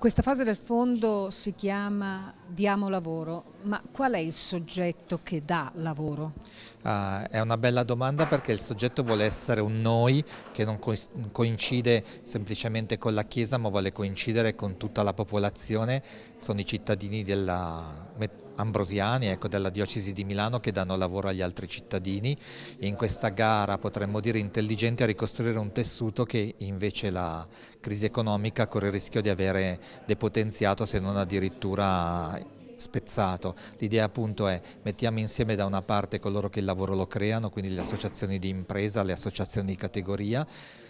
Questa fase del fondo si chiama diamo lavoro, ma qual è il soggetto che dà lavoro? Ah, è una bella domanda perché il soggetto vuole essere un noi che non co coincide semplicemente con la Chiesa ma vuole coincidere con tutta la popolazione, sono i cittadini della ambrosiani ecco, della diocesi di Milano che danno lavoro agli altri cittadini e in questa gara potremmo dire intelligente a ricostruire un tessuto che invece la crisi economica corre il rischio di avere depotenziato se non addirittura spezzato. L'idea appunto è mettiamo insieme da una parte coloro che il lavoro lo creano, quindi le associazioni di impresa, le associazioni di categoria,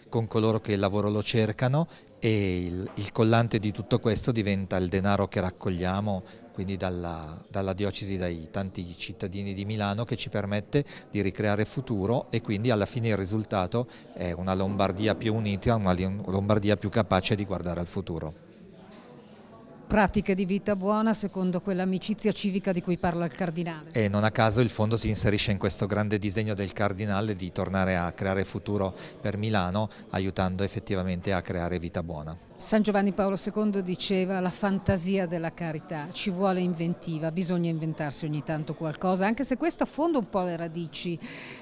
con coloro che il lavoro lo cercano e il, il, collante di tutto questo diventa il denaro che raccogliamo quindi dalla, dalla, diocesi, dai tanti cittadini di Milano che ci permette di ricreare futuro e quindi alla fine il risultato è una Lombardia più unita, una Lombardia più capace di guardare al futuro pratiche di vita buona secondo quell'amicizia civica di cui parla il Cardinale. E non a caso il fondo si inserisce in questo grande disegno del Cardinale di tornare a creare futuro per Milano aiutando effettivamente a creare vita buona. San Giovanni Paolo II diceva la fantasia della carità, ci vuole inventiva, bisogna inventarsi ogni tanto qualcosa, anche se questo affonda un po' le radici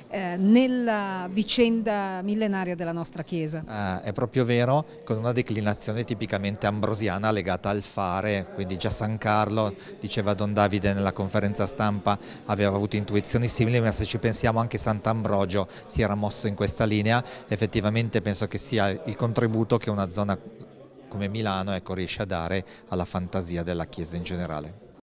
eh, nella vicenda millenaria della nostra Chiesa. Ah, è proprio vero, con una declinazione tipicamente ambrosiana legata al fare, quindi già San Carlo, diceva Don Davide nella conferenza stampa, aveva avuto intuizioni simili, ma se ci pensiamo anche Sant'Ambrogio si era mosso in questa linea, effettivamente penso che sia il contributo che una zona come Milano ecco, riesce a dare alla fantasia della Chiesa in generale.